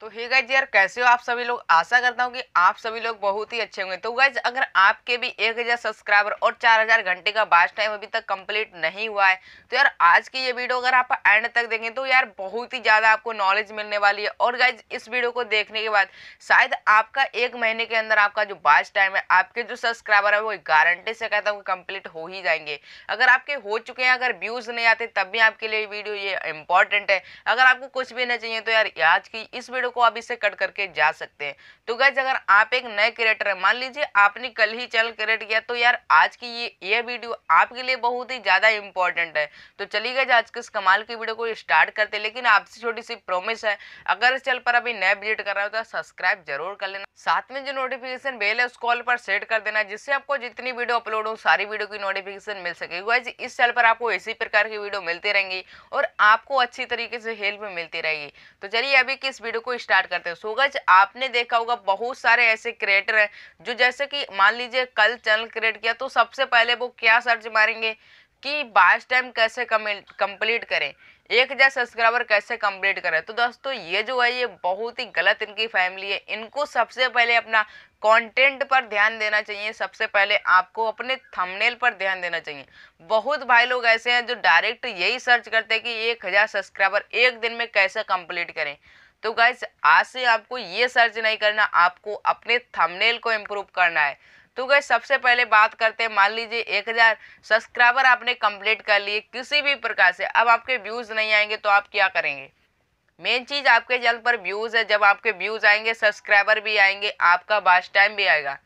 तो hey guys यार कैसे हो आप सभी लोग आशा करता हूँ कि आप सभी लोग बहुत ही अच्छे होंगे तो गाइज अगर आपके भी एक हज़ार सब्सक्राइबर और चार हज़ार घंटे का बास्ट टाइम अभी तक कंप्लीट नहीं हुआ है तो यार आज की ये वीडियो अगर आप एंड तक देखें तो यार बहुत ही ज़्यादा आपको नॉलेज मिलने वाली है और गाइज इस वीडियो को देखने के बाद शायद आपका एक महीने के अंदर आपका जो बास्ट टाइम है आपके जो सब्सक्राइबर है वो गारंटी से कहता हूँ कंप्लीट हो ही जाएंगे अगर आपके हो चुके हैं अगर व्यूज़ नहीं आते तब भी आपके लिए वीडियो ये इंपॉर्टेंट है अगर आपको कुछ भी नहीं चाहिए तो यार आज की इस वीडियो वीडियो को आप इसे कट करके जा सकते हैं तो गैस अगर आप एक नए क्रिएटर हैं मान लीजिए आपने कल ही चैनल क्रिएट किया तो यार आज की ये ये वीडियो आपके लिए बहुत ही ज़्यादा इंपॉर्टेंट है तो चलिए गए आज के इस कमाल की वीडियो को स्टार्ट करते हैं लेकिन आपसे छोटी सी प्रोमिस है अगर इस चैनल पर अभी नया विजिट कर रहे हो तो सब्सक्राइब जरूर कर लेना साथ में जो नोटिफिकेशन बेल है उस कॉल पर सेट कर देना जिससे आपको जितनी वीडियो अपलोड हो सारी वीडियो की नोटिफिकेशन मिल सके वाइज इस चैनल पर आपको इसी प्रकार की वीडियो मिलती रहेंगी और आपको अच्छी तरीके से हेल्प मिलती रहेगी तो चलिए अभी किस वीडियो को स्टार्ट करते हैं सोगज आपने देखा होगा बहुत सारे ऐसे क्रिएटर हैं जो जैसे कि मान लीजिए कल चैनल क्रिएट किया तो सबसे पहले वो क्या सर्च मारेंगे कि बाईस टाइम कैसे कंप्लीट करें एक हज़ार सब्सक्राइबर कैसे कंप्लीट करें तो दोस्तों ये जो है ये बहुत ही गलत इनकी फैमिली है इनको सबसे पहले अपना कंटेंट पर ध्यान देना चाहिए सबसे पहले आपको अपने थंबनेल पर ध्यान देना चाहिए बहुत भाई लोग ऐसे हैं जो डायरेक्ट यही सर्च करते हैं कि एक हज़ार सब्सक्राइबर एक दिन में कैसे कंप्लीट करें तो गाइज आज से आपको ये सर्च नहीं करना आपको अपने थंबनेल को इम्प्रूव करना है तो गाइज सबसे पहले बात करते हैं मान लीजिए एक हज़ार सब्सक्राइबर आपने कंप्लीट कर लिए किसी भी प्रकार से अब आपके व्यूज़ नहीं आएंगे तो आप क्या करेंगे मेन चीज़ आपके चैनल पर व्यूज़ है जब आपके व्यूज़ आएंगे सब्सक्राइबर भी आएंगे आपका बास्ट टाइम भी आएगा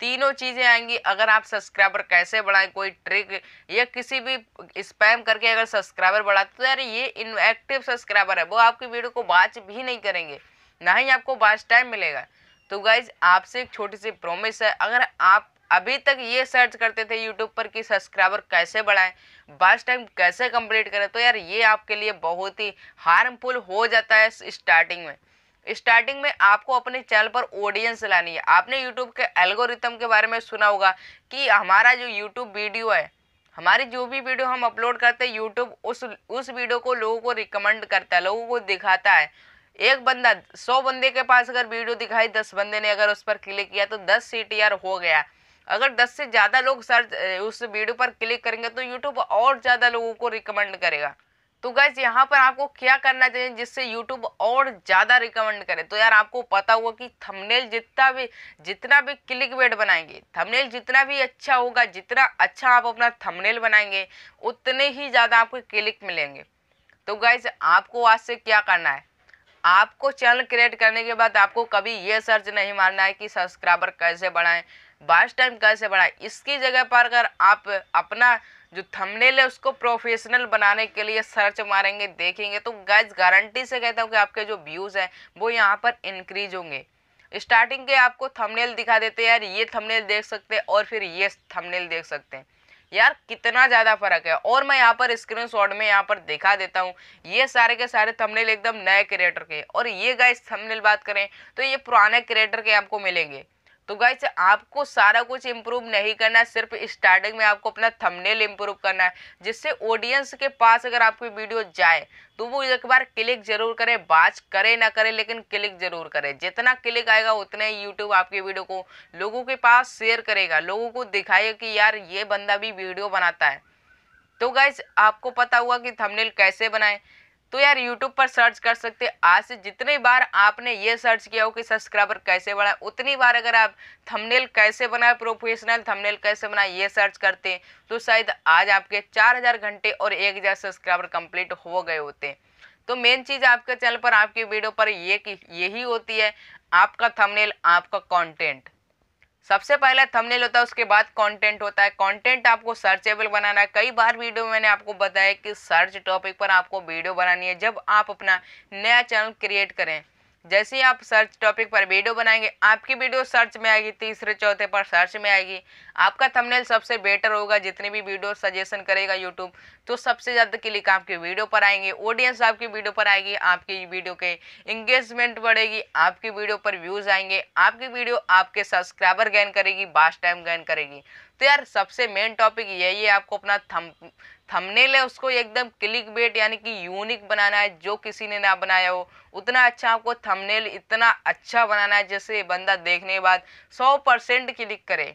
तीनों चीज़ें आएंगी अगर आप सब्सक्राइबर कैसे बढ़ाएं कोई ट्रिक या किसी भी स्पैम करके अगर सब्सक्राइबर बढ़ाते तो यार ये इनएक्टिव सब्सक्राइबर है वो आपकी वीडियो को वाच भी नहीं करेंगे ना ही आपको वाच टाइम मिलेगा तो गाइज आपसे एक छोटी सी प्रोमिस है अगर आप अभी तक ये सर्च करते थे यूट्यूब पर कि सब्सक्राइबर कैसे बढ़ाएं बस टाइम कैसे कंप्लीट करें तो यार ये आपके लिए बहुत ही हार्मफुल हो जाता है स्टार्टिंग में स्टार्टिंग में आपको अपने चैनल पर ऑडियंस लानी है आपने यूट्यूब के एल्गोरिथम के बारे में सुना होगा कि हमारा जो यूट्यूब वीडियो है हमारी जो भी वीडियो हम अपलोड करते हैं यूट्यूब उस उस वीडियो को लोगों को रिकमेंड करता है लोगों को दिखाता है एक बंदा सौ बंदे के पास अगर वीडियो दिखाई दस बंदे ने अगर उस पर क्लिक किया तो दस सी हो गया अगर 10 से ज़्यादा लोग सर्च उस वीडियो पर क्लिक करेंगे तो यूट्यूब और ज़्यादा लोगों को रिकमेंड करेगा तो गैस यहाँ पर आपको क्या करना चाहिए जिससे यूट्यूब और ज़्यादा रिकमेंड करे तो यार आपको पता होगा कि थंबनेल जितना भी जितना भी क्लिक वेट बनाएंगे थंबनेल जितना भी अच्छा होगा जितना अच्छा आप अपना थंबनेल बनाएंगे उतने ही ज़्यादा आपको क्लिक मिलेंगे तो गैस आपको आज से क्या करना है आपको चैनल क्रिएट करने के बाद आपको कभी ये सर्च नहीं मारना है कि सब्सक्राइबर कैसे बढ़ाएं बाईस टाइम कैसे बढ़ाए इसकी जगह पर अगर आप अपना जो थंबनेल है उसको प्रोफेशनल बनाने के लिए सर्च मारेंगे देखेंगे तो गैस गारंटी से कहता हूँ कि आपके जो व्यूज़ हैं वो यहाँ पर इंक्रीज होंगे स्टार्टिंग के आपको थंबनेल दिखा देते हैं यार ये थंबनेल देख सकते हैं और फिर ये थंबनेल देख सकते हैं यार कितना ज़्यादा फर्क है और मैं यहाँ पर स्क्रीनशॉट में यहाँ पर दिखा देता हूँ ये सारे के सारे थंबनेल एकदम नए क्रिएटर के और ये गैस थंबनेल बात करें तो ये पुराने क्रिएटर के आपको मिलेंगे तो गाइज आपको सारा कुछ इम्प्रूव नहीं करना है सिर्फ स्टार्टिंग में आपको अपना थंबनेल इम्प्रूव करना है जिससे ऑडियंस के पास अगर आपकी वीडियो जाए तो वो एक बार क्लिक जरूर करें बात करे ना करे लेकिन क्लिक जरूर करे जितना क्लिक आएगा उतना ही यूट्यूब आपकी वीडियो को लोगों के पास शेयर करेगा लोगों को दिखाएगा कि यार ये बंदा भी वीडियो बनाता है तो गाइज आपको पता हुआ कि थमनेल कैसे बनाए तो यार यूट्यूब पर सर्च कर सकते हैं आज से जितनी बार आपने ये सर्च किया हो कि सब्सक्राइबर कैसे बढ़ाए उतनी बार अगर आप थंबनेल कैसे बनाए प्रोफेशनल थंबनेल कैसे बनाए ये सर्च करते हैं तो शायद आज आपके 4000 घंटे और 1000 सब्सक्राइबर कंप्लीट हो गए होते हैं तो मेन चीज़ आपके चैनल पर आपकी वीडियो पर ये यही होती है आपका थमनेल आपका कॉन्टेंट सबसे पहले थंबनेल होता है उसके बाद कंटेंट होता है कंटेंट आपको सर्चेबल बनाना है कई बार वीडियो में मैंने आपको बताया कि सर्च टॉपिक पर आपको वीडियो बनानी है जब आप अपना नया चैनल क्रिएट करें जैसे ही आप सर्च टॉपिक पर वीडियो बनाएंगे आपकी वीडियो सर्च में आएगी तीसरे चौथे पर सर्च में आएगी आपका थंबनेल सबसे बेटर होगा जितने भी वीडियो सजेशन करेगा यूट्यूब तो सबसे ज़्यादा क्लिक आपकी वीडियो पर आएंगे ऑडियंस आपकी वीडियो पर आएगी आपकी वीडियो के इंगेजमेंट बढ़ेगी आपकी वीडियो पर व्यूज़ आएंगे आपकी वीडियो आपके सब्सक्राइबर गेन करेगी बास टाइम गेन करेगी तो यार सबसे मेन टॉपिक यही है आपको अपना थम थमनेल है उसको एकदम क्लिक बेट यानी कि यूनिक बनाना है जो किसी ने ना बनाया हो उतना अच्छा आपको थमनेल इतना अच्छा बनाना है जैसे बंदा देखने के बाद सौ परसेंट क्लिक करे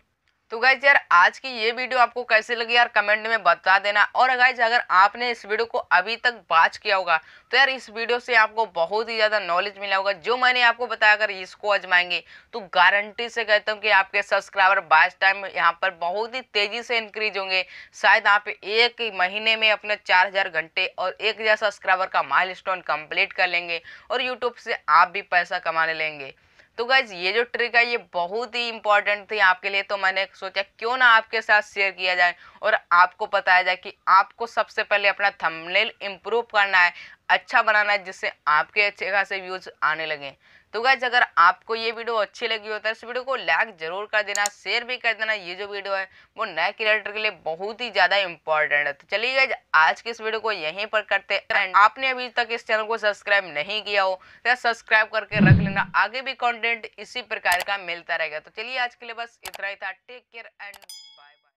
तो गाइज यार आज की ये वीडियो आपको कैसे लगी यार कमेंट में बता देना और गाइज अगर आपने इस वीडियो को अभी तक वाच किया होगा तो यार इस वीडियो से आपको बहुत ही ज़्यादा नॉलेज मिला होगा जो मैंने आपको बताया अगर इसको आजमाएंगे तो गारंटी से कहता हूँ कि आपके सब्सक्राइबर बाइस टाइम यहाँ पर बहुत ही तेज़ी से इंक्रीज होंगे शायद आप एक महीने में अपने चार हज़ार घंटे और एक हज़ार सब्सक्राइबर का माइल कंप्लीट कर लेंगे और यूट्यूब से आप भी पैसा कमाने लेंगे तो गाइज ये जो ट्रिक है ये बहुत ही इंपॉर्टेंट थी आपके लिए तो मैंने सोचा क्यों ना आपके साथ शेयर किया जाए और आपको बताया जाए कि आपको सबसे पहले अपना थंबनेल इम्प्रूव करना है अच्छा बनाना है जिससे आपके अच्छे खासे व्यूज़ आने लगे तो गैज अगर आपको ये वीडियो अच्छी लगी हो तो इस वीडियो को लाइक जरूर कर देना शेयर भी कर देना ये जो वीडियो है वो नए क्रिएटर के लिए बहुत ही ज़्यादा इंपॉर्टेंट है तो चलिए गैज आज के इस वीडियो को यहीं पर करते हैं आपने अभी तक इस चैनल को सब्सक्राइब नहीं किया हो तो सब्सक्राइब करके रख लेना आगे भी कॉन्टेंट इसी प्रकार का मिलता रहेगा तो चलिए आज के लिए बस इतना ही था टेक केयर एंड